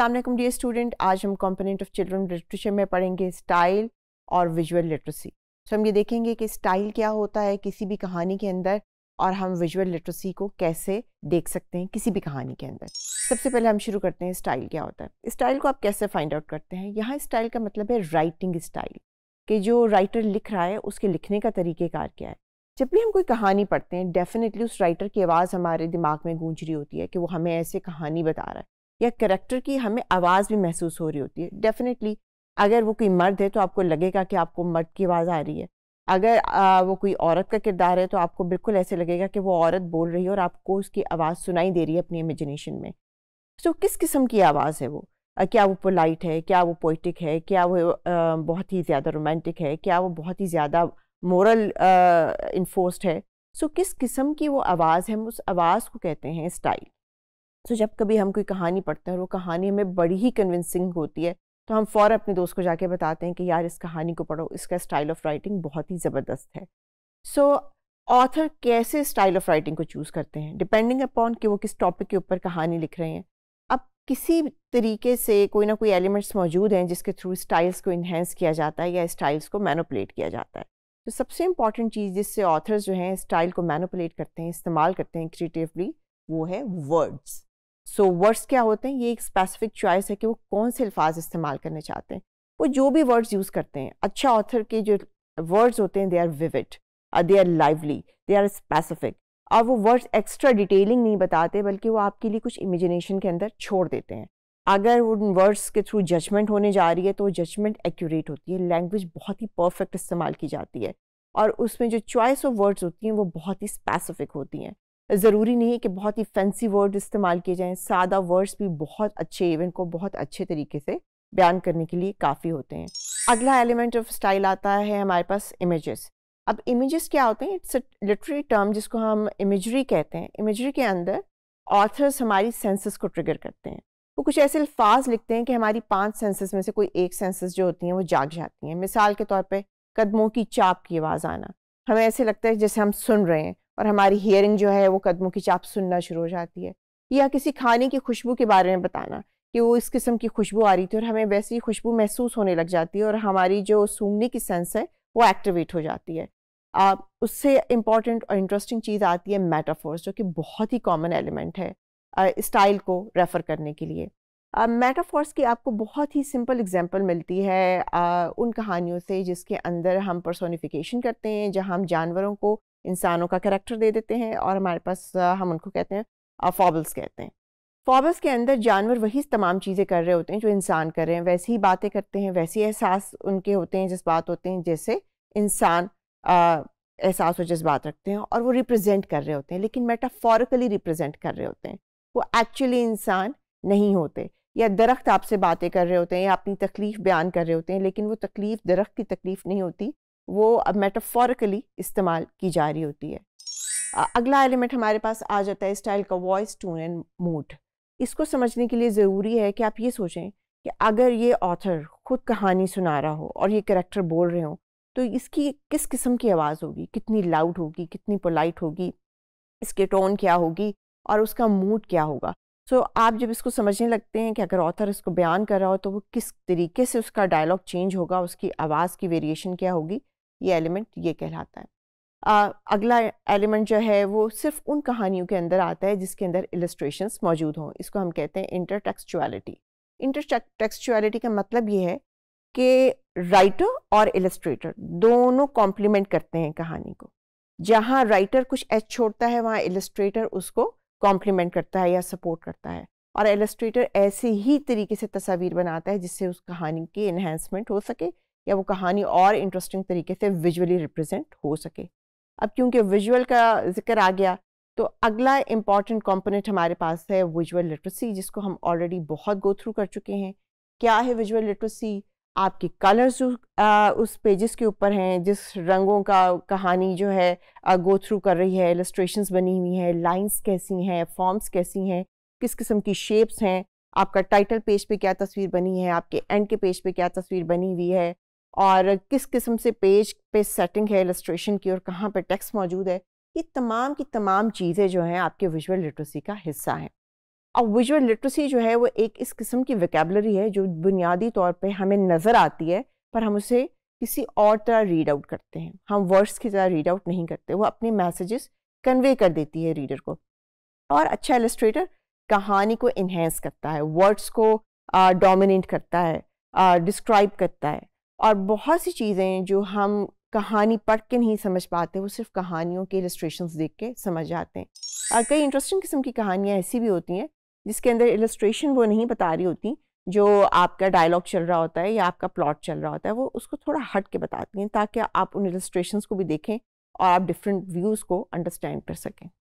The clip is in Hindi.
असलम डियर स्टूडेंट आज हम कंपोनेंट ऑफ चिल्ड्रन लिटरेचर में पढ़ेंगे स्टाइल और विजुअल लिटरेसी सो हम ये देखेंगे कि स्टाइल क्या होता है किसी भी कहानी के अंदर और हम विजुअल लिटरेसी को कैसे देख सकते हैं किसी भी कहानी के अंदर सबसे पहले हम शुरू करते हैं स्टाइल क्या होता है स्टाइल को आप कैसे फाइंड आउट करते हैं यहाँ स्टाइल का मतलब है राइटिंग स्टाइल कि जो राइटर लिख रहा है उसके लिखने का तरीक़ेकार क्या है जब भी हम कोई कहानी पढ़ते हैं डेफिनेटली उस राइटर की आवाज़ हमारे दिमाग में गूंज रही होती है कि वो हमें ऐसे कहानी बता रहा है या करेक्टर की हमें आवाज़ भी महसूस हो रही होती है डेफिनेटली अगर वो कोई मर्द है तो आपको लगेगा कि आपको मर्द की आवाज़ आ रही है अगर आ, वो कोई औरत का किरदार है तो आपको बिल्कुल ऐसे लगेगा कि वो औरत बोल रही है और आपको उसकी आवाज़ सुनाई दे रही है अपनी इमेजिनेशन में सो so, किस किस्म की आवाज़ है वो क्या वो पोलाइट है क्या वो पोइटिक है क्या वो आ, बहुत ही ज़्यादा रोमांटिक है क्या वो बहुत ही ज़्यादा मोरल इन्फोर्स्ड है सो so, किस किस्म की वो आवाज़ है हम उस आवाज़ को कहते हैं स्टाइल तो जब कभी हम कोई कहानी पढ़ते हैं और वो कहानी हमें बड़ी ही कन्विंसिंग होती है तो हम फ़ौर अपने दोस्त को जाके बताते हैं कि यार इस कहानी को पढ़ो इसका स्टाइल ऑफ राइटिंग बहुत ही ज़बरदस्त है सो so, ऑथर कैसे स्टाइल ऑफ राइटिंग को चूज़ करते हैं डिपेंडिंग अपॉन कि वो किस टॉपिक के ऊपर कहानी लिख रहे हैं अब किसी तरीके से कोई ना कोई एलिमेंट्स मौजूद हैं जिसके थ्रू स्टाइल्स को इन्हेंस किया जाता है या स्टाइल्स को मैनोपलेट किया जाता है तो सबसे इंपॉर्टेंट चीज़ जिससे ऑथर्स जो हैं स्टाइल को मैनोपलेट करते हैं इस्तेमाल करते हैं क्रिएटिवली वो है वर्ड्स सो so, वर्ड्स क्या होते हैं ये एक स्पेसिफिक चॉइस है कि वो कौन से अल्फाज इस्तेमाल करने चाहते हैं वो जो भी वर्ड्स यूज़ करते हैं अच्छा ऑथर के जो वर्ड्स होते हैं they are vivid they are lively they are specific और वो वर्ड्स एक्स्ट्रा डिटेलिंग नहीं बताते बल्कि वो आपके लिए कुछ इमेजिनेशन के अंदर छोड़ देते हैं अगर उन वर्ड्स के थ्रू जजमेंट होने जा रही है तो जजमेंट एक्यूरेट होती है लैंग्वेज बहुत ही परफेक्ट इस्तेमाल की जाती है और उसमें जो चॉइस ऑफ वर्ड्स होती हैं वो बहुत ही स्पेसिफिक होती हैं ज़रूरी नहीं है कि बहुत ही फैंसी वर्ड इस्तेमाल किए जाएँ सादा वर्ड्स भी बहुत अच्छे इवेंट को बहुत अच्छे तरीके से बयान करने के लिए काफ़ी होते हैं अगला एलिमेंट ऑफ स्टाइल आता है हमारे पास इमेजेस अब इमेजेस क्या होते हैं इट्स लिटरेरी टर्म जिसको हम इमेजरी कहते हैं इमेजरी के अंदर ऑथर्स हमारी सेंसेस को ट्रिगर करते हैं वो कुछ ऐसे अल्फाज लिखते हैं कि हमारी पांच सेंसेस में से कोई एक सेंसेस जो होती हैं वो जाग जाती हैं मिसाल के तौर पर कदमों की चाप की आवाज़ आना हमें ऐसे लगता है जैसे हम सुन रहे हैं और हमारी हियरिंग जो है वो कदमों की चाप सुनना शुरू हो जाती है या किसी खाने की खुशबू के बारे में बताना कि वो इस किस्म की खुशबू आ रही थी और हमें वैसी खुशबू महसूस होने लग जाती है और हमारी जो सूंघने की सेंस है वो एक्टिवेट हो जाती है आप उससे इम्पॉर्टेंट और इंटरेस्टिंग चीज़ आती है मेटाफोर्स जो कि बहुत ही कॉमन एलिमेंट है स्टाइल को रेफ़र करने के लिए मेटाफोर्स की आपको बहुत ही सिंपल एग्जांपल मिलती है उन कहानियों से जिसके अंदर हम पर्सोनिफिकेशन करते हैं जहां हम जानवरों को इंसानों का करेक्टर दे देते हैं और हमारे पास हम उनको कहते हैं फॉबल्स कहते हैं फॉबल्स के अंदर जानवर वही तमाम चीज़ें कर रहे होते हैं जो इंसान कर रहे हैं वैसे ही बातें करते हैं वैसे एहसास उनके होते हैं जज्बात होते हैं जैसे इंसान एहसास और जज्बात रखते हैं और वो रिप्रेजेंट कर रहे होते हैं लेकिन मेटाफॉरिकली रिप्रेजेंट कर रहे होते हैं वो एक्चुअली इंसान नहीं होते या दरख्त आपसे बातें कर रहे होते हैं या अपनी तकलीफ़ बयान कर रहे होते हैं लेकिन वो तकलीफ़ दरख्त की तकलीफ़ नहीं होती वो अब मेटाफोरिकली इस्तेमाल की जा रही होती है अगला एलिमेंट हमारे पास आ जाता है स्टाइल का वॉइस टून एंड मूड इसको समझने के लिए ज़रूरी है कि आप ये सोचें कि अगर ये ऑथर खुद कहानी सुना रहा हो और ये करेक्टर बोल रहे हो तो इसकी किस किस्म की आवाज़ होगी कितनी लाउड होगी कितनी पोलाइट होगी इसके टोन क्या होगी और उसका मूड क्या होगा सो so, आप जब इसको समझने लगते हैं कि अगर ऑथर इसको बयान कर रहा हो तो वो किस तरीके से उसका डायलॉग चेंज होगा उसकी आवाज़ की वेरिएशन क्या होगी ये एलिमेंट ये कहलाता है आ, अगला एलिमेंट जो है वो सिर्फ उन कहानियों के अंदर आता है जिसके अंदर इलस्ट्रेशन मौजूद हों इसको हम कहते हैं इंटर टेक्सचुअलिटी इंटर टेक्सचुअलिटी का मतलब ये है कि राइटर और इलस्ट्रेटर दोनों कॉम्प्लीमेंट करते हैं कहानी को जहाँ राइटर कुछ एच छोड़ता है वहाँ इलस्ट्रेटर उसको कॉम्प्लीमेंट करता है या सपोर्ट करता है और एलस्ट्रेटर ऐसे ही तरीके से तस्वीर बनाता है जिससे उस कहानी की इन्हेंसमेंट हो सके या वो कहानी और इंटरेस्टिंग तरीके से विजुअली रिप्रेजेंट हो सके अब क्योंकि विजुअल का जिक्र आ गया तो अगला इम्पॉर्टेंट कॉम्पोनेंट हमारे पास है विजुअल लिटरेसी जिसको हम ऑलरेडी बहुत गो थ्रू कर चुके हैं क्या है विजुअल लिटरेसी आपके कलर्स उस पेजेस के ऊपर हैं जिस रंगों का कहानी जो है गो थ्रू कर रही है इलस्ट्रेशंस बनी हुई हैं लाइंस कैसी हैं फॉर्म्स कैसी हैं किस किस्म की शेप्स हैं आपका टाइटल पेज पे क्या तस्वीर बनी है आपके एंड के पेज पे क्या तस्वीर बनी हुई है और किस किस्म से पेज पे सेटिंग है इलस्ट्रेशन की और कहाँ पे टेक्स्ट मौजूद है ये तमाम की तमाम चीज़ें जो हैं आपके विजुअल लिटरेसी का हिस्सा हैं और विजुअल लिटरेसी जो है वो एक इस किस्म की वैकेबलरी है जो बुनियादी तौर पे हमें नज़र आती है पर हम उसे किसी और तरह रीड आउट करते हैं हम वर्ड्स की तरह रीड आउट नहीं करते वो अपने मैसेजेस कन्वे कर देती है रीडर को और अच्छा एलिस्ट्रेटर कहानी को इन्हेंस करता है वर्ड्स को डोमिनेट करता है डिस्क्राइब करता है और बहुत सी चीज़ें जो हम कहानी पढ़ के नहीं समझ पाते वो सिर्फ कहानियों के इलस्ट्रेशन देख के समझ आते हैं और कई इंटरेस्टिंग किस्म की कहानियाँ ऐसी भी होती हैं जिसके अंदर इलस्ट्रेशन वो नहीं बता रही होती जो आपका डायलॉग चल रहा होता है या आपका प्लॉट चल रहा होता है वो उसको थोड़ा हट के बताती हैं ताकि आप उन इलस्ट्रेशन को भी देखें और आप डिफरेंट व्यूज़ को अंडरस्टैंड कर सकें